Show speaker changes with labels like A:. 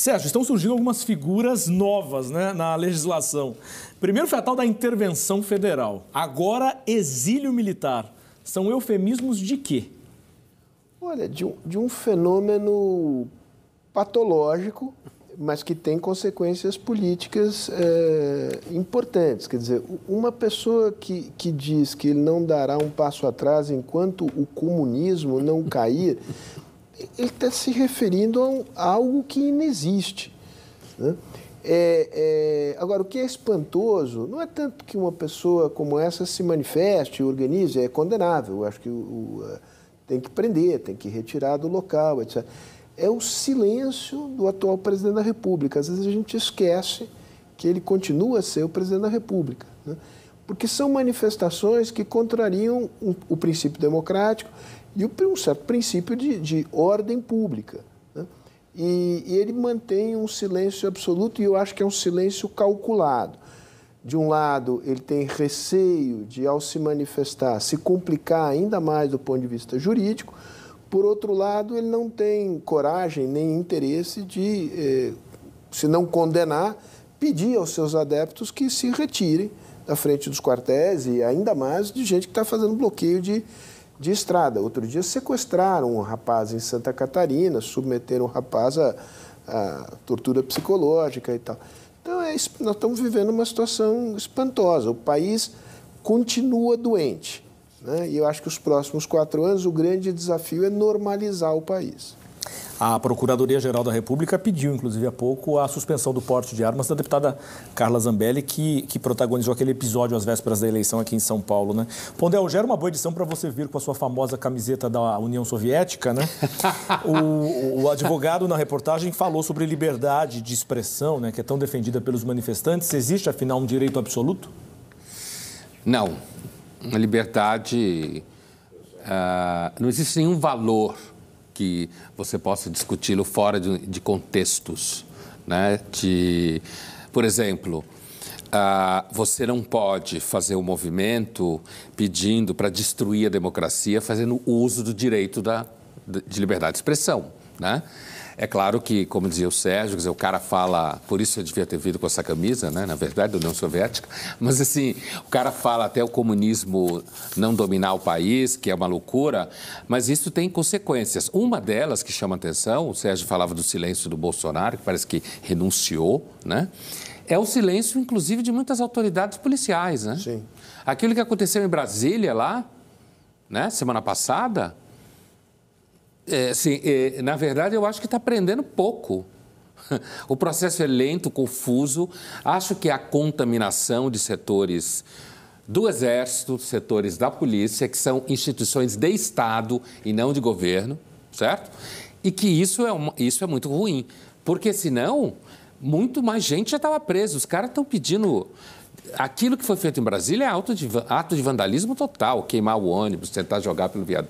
A: Sérgio, estão surgindo algumas figuras novas né, na legislação. Primeiro foi a tal da intervenção federal, agora exílio militar. São eufemismos de quê?
B: Olha, de um, de um fenômeno patológico, mas que tem consequências políticas é, importantes. Quer dizer, uma pessoa que, que diz que não dará um passo atrás enquanto o comunismo não cair, ele está se referindo a, algo que inexiste. Né? É, é, agora, o que é espantoso não é tanto que uma pessoa como essa se manifeste, organize, é condenável. Eu acho que o, o, eh, tem que prender, tem que retirar do local, etc. É o silêncio do atual presidente da República. Às vezes a gente esquece que ele continua a ser o presidente da República. Né? Porque são manifestações que contrariam o princípio democrático e um certo princípio de, de ordem pública. Né? E, e, ele mantém um silêncio absoluto, e eu acho que é um silêncio calculado. De um lado, ele tem receio de, ao se manifestar, se complicar ainda mais do ponto de vista jurídico. Por outro lado, ele não tem coragem nem interesse de, eh, se não condenar, pedir aos seus adeptos que se retirem da frente dos quartéis e ainda mais de gente que está fazendo bloqueio de de estrada. Outro dia sequestraram um rapaz em Santa Catarina, submeteram o um rapaz a, a, tortura psicológica e tal. Então, é, nós estamos vivendo uma situação espantosa. O país continua doente. Né? E eu acho que os próximos quatro anos o grande desafio é normalizar o país.
A: A Procuradoria-Geral da República pediu, inclusive há pouco, a suspensão do porte de armas da deputada Carla Zambelli, que, que protagonizou aquele episódio às vésperas da eleição aqui em São Paulo. Né? Pondel, gera uma boa edição para você vir com a sua famosa camiseta da União Soviética. Né? O, o advogado na reportagem falou sobre liberdade de expressão, né, que é tão defendida pelos manifestantes. Existe, afinal, um direito absoluto?
C: Não. A liberdade. Uh, não existe nenhum valor que você possa discuti-lo fora de, de contextos. Né? De, por exemplo, ah, você não pode fazer um movimento pedindo para destruir a democracia fazendo uso do direito da, de liberdade de expressão né? É claro que, como dizia o Sérgio, dizer, o cara fala, por isso eu devia ter vindo com essa camisa, né? na verdade, da União Soviética, mas assim, o cara fala até o comunismo não dominar o país, que é uma loucura, mas isso tem consequências. Uma delas que chama atenção, o Sérgio falava do silêncio do Bolsonaro, que parece que renunciou, né? É o silêncio, inclusive, de muitas autoridades policiais, né? Sim. Aquilo que aconteceu em Brasília lá, né, semana passada, é, sim, é, na verdade, eu acho que está aprendendo pouco. O processo é lento, confuso. Acho que a contaminação de setores do Exército, setores da polícia, que são instituições de Estado e não de governo, certo? E que isso é, uma, isso é muito ruim, porque senão muito mais gente já estava presa. Os caras estão pedindo. Aquilo que foi feito em Brasília é ato de, ato de vandalismo total queimar o ônibus, tentar jogar pelo viaduto.